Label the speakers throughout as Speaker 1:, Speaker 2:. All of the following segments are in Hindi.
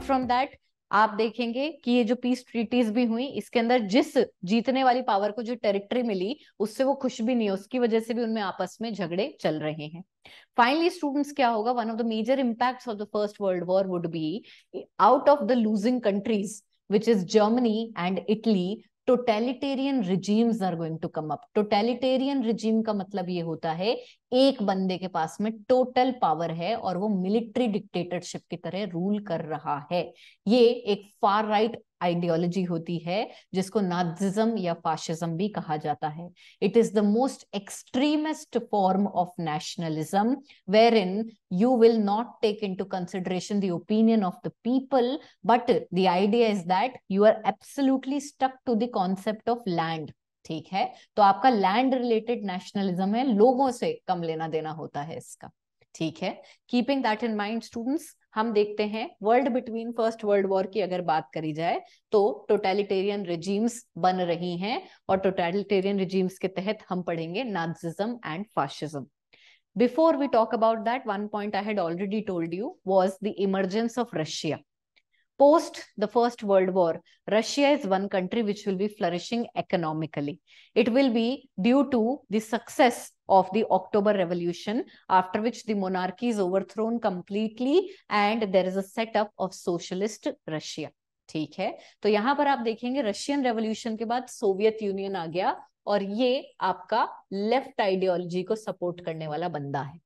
Speaker 1: अपार्ट फ्रॉम दैट आप देखेंगे कि ये जो पीस ट्रीटीज भी हुई इसके अंदर जिस जीतने वाली पावर को जो टेरिटरी मिली उससे वो खुश भी नहीं है उसकी वजह से भी उनमें आपस में झगड़े चल रहे हैं फाइनली स्टूडेंट्स क्या होगा one of the major impact of the first world war would be out of the losing countries which is Germany and Italy totalitarian regimes are going to come up totalitarian regime का मतलब ये होता है एक बंदे के पास में टोटल पावर है और वो मिलिट्री डिक्टेटरशिप की तरह रूल कर रहा है ये एक फार राइट आइडियोलॉजी होती है जिसको नाजिज्म या फाशिज्म भी कहा जाता है it is the most extremest form of nationalism where in you will not take in to consideration the opinion of the people but the idea is that you are absolutely stuck to the concept of land ठीक है तो आपका लैंड रिलेटेड नेशनलिज्म है लोगों से कम लेना देना होता है इसका ठीक है keeping that in mind students हम देखते हैं world between first world war की अगर बात करी जाए तो टोटेलिटेरियन रिजीम्स बन रही हैं और टोटेलिटेरियन रिजीम्स के तहत हम पढ़ेंगे Nazism and fascism before we talk about that one point I had already told you was the emergence of Russia post the First World War, Russia is one country which will be flourishing economically. It will be due to the success of the October Revolution, after which the monarchy is overthrown completely and there is a setup of socialist Russia. ठीक है तो यहाँ पर आप देखेंगे रशियन रेवोल्यूशन के बाद सोवियत यूनियन आ गया और ये आपका लेफ्ट आइडियोलॉजी को सपोर्ट करने वाला बंदा है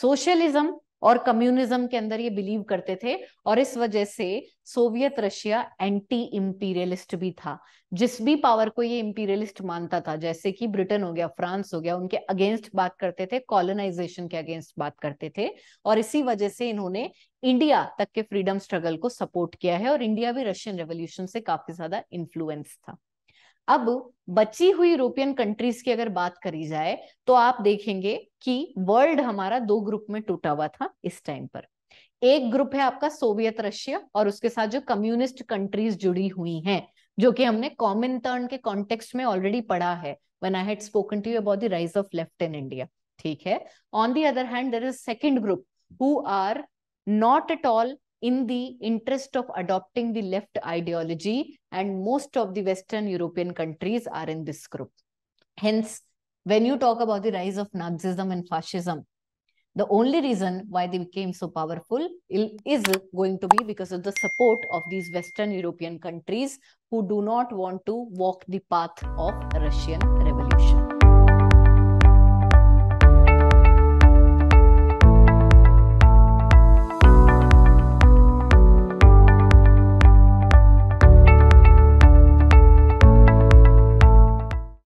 Speaker 1: सोशलिज्म और कम्युनिज्म के अंदर ये बिलीव करते थे और इस वजह से सोवियत रशिया एंटी इम्पीरियलिस्ट भी था जिस भी पावर को ये इम्पीरियलिस्ट मानता था जैसे कि ब्रिटेन हो गया फ्रांस हो गया उनके अगेंस्ट बात करते थे कॉलोनाइजेशन के अगेंस्ट बात करते थे और इसी वजह से इन्होंने इंडिया तक के फ्रीडम स्ट्रगल को सपोर्ट किया है और इंडिया भी रशियन रेवोल्यूशन से काफी ज्यादा इन्फ्लुएंस था अब बची हुई यूरोपियन कंट्रीज की अगर बात करी जाए तो आप देखेंगे कि वर्ल्ड हमारा दो ग्रुप में टूटा हुआ था इस टाइम पर एक ग्रुप है आपका सोवियत रशिया और उसके साथ जो कम्युनिस्ट कंट्रीज जुड़ी हुई हैं जो कि हमने कॉमन टर्न के कॉन्टेक्स्ट में ऑलरेडी पढ़ा है when I had spoken to you about the rise of left in India ठीक है on the other hand there is second group who are not at all in the interest of adopting the left ideology and most of the western european countries are in this group hence when you talk about the rise of nazism and fascism the only reason why they became so powerful is going to be because of the support of these Western European countries who do not want to walk the path of Russian Revolution.